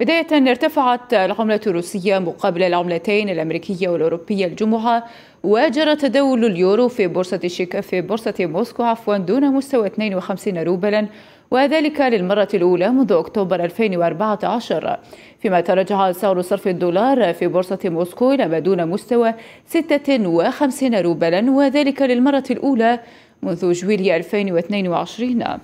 بداية ارتفعت العملة الروسية مقابل العملتين الأمريكية والأوروبية الجمعة وجرى تداول اليورو في بورصة شيكا في بورصة موسكو عفوا دون مستوى 52 روبلا وذلك للمرة الأولى منذ أكتوبر 2014 فيما تراجع سعر صرف الدولار في بورصة موسكو إلى ما دون مستوى 56 روبلا وذلك للمرة الأولى منذ جويلية 2022